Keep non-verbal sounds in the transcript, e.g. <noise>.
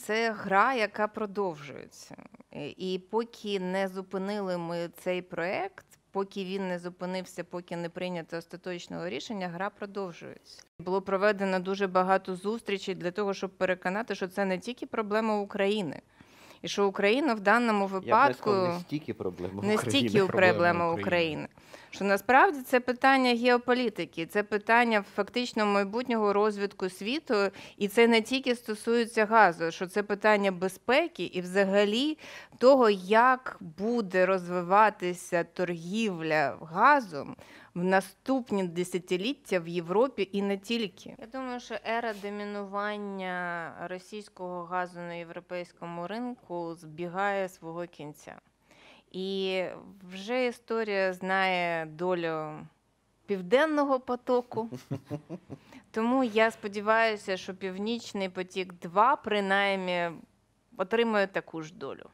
Це гра, яка продовжується. Е, і поки не зупинили ми цей проект, поки він не зупинився, поки не прийнято остаточного рішення, гра продовжується. Було проведено дуже багато зустрічей для того, щоб переконати, що це не тільки проблема України. І що Україна в даному випадку Я б не, сказав, не стільки проблема не стільки проблема України що насправді це питання геополітики, це питання фактично майбутнього розвитку світу, і це не тільки стосується газу, що це питання безпеки і взагалі того, як буде розвиватися торгівля газом. В наступні десятиліття в Європі і не тільки я думаю, що ера домінування російського газу на європейському ринку збігає свого кінця. І вже історія знає долю південного потоку. <laughs> Тому я сподіваюся, що Північний потік 2 принаймні отримує таку ж долю.